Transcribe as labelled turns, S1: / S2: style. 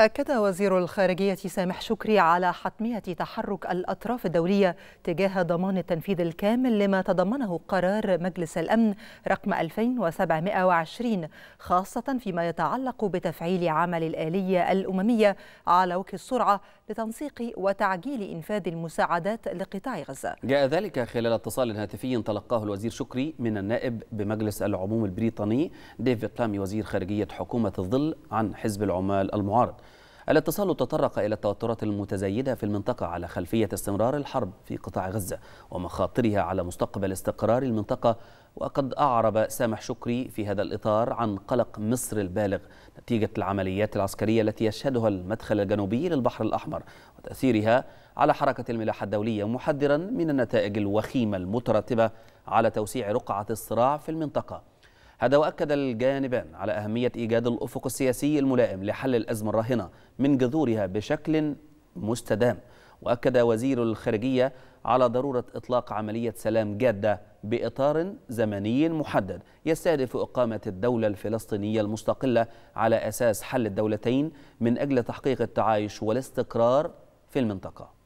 S1: أكد وزير الخارجية سامح شكري على حتمية تحرك الأطراف الدولية تجاه ضمان التنفيذ الكامل لما تضمنه قرار مجلس الأمن رقم 2720 خاصة فيما يتعلق بتفعيل عمل الآلية الأممية على وجه السرعة لتنسيق وتعجيل إنفاذ المساعدات لقطاع غزة
S2: جاء ذلك خلال اتصال هاتفي تلقاه الوزير شكري من النائب بمجلس العموم البريطاني ديفيد بلامي وزير خارجية حكومة الظل عن حزب العمال المعارض الاتصال تطرق إلى التوترات المتزايدة في المنطقة على خلفية استمرار الحرب في قطاع غزة ومخاطرها على مستقبل استقرار المنطقة وقد أعرب سامح شكري في هذا الإطار عن قلق مصر البالغ نتيجة العمليات العسكرية التي يشهدها المدخل الجنوبي للبحر الأحمر وتأثيرها على حركة الملاحة الدولية محذرا من النتائج الوخيمة المترتبة على توسيع رقعة الصراع في المنطقة هذا وأكد الجانبان على أهمية إيجاد الأفق السياسي الملائم لحل الأزمة الراهنة من جذورها بشكل مستدام وأكد وزير الخارجية على ضرورة إطلاق عملية سلام جادة بإطار زمني محدد يستهدف إقامة الدولة الفلسطينية المستقلة على أساس حل الدولتين من أجل تحقيق التعايش والاستقرار في المنطقة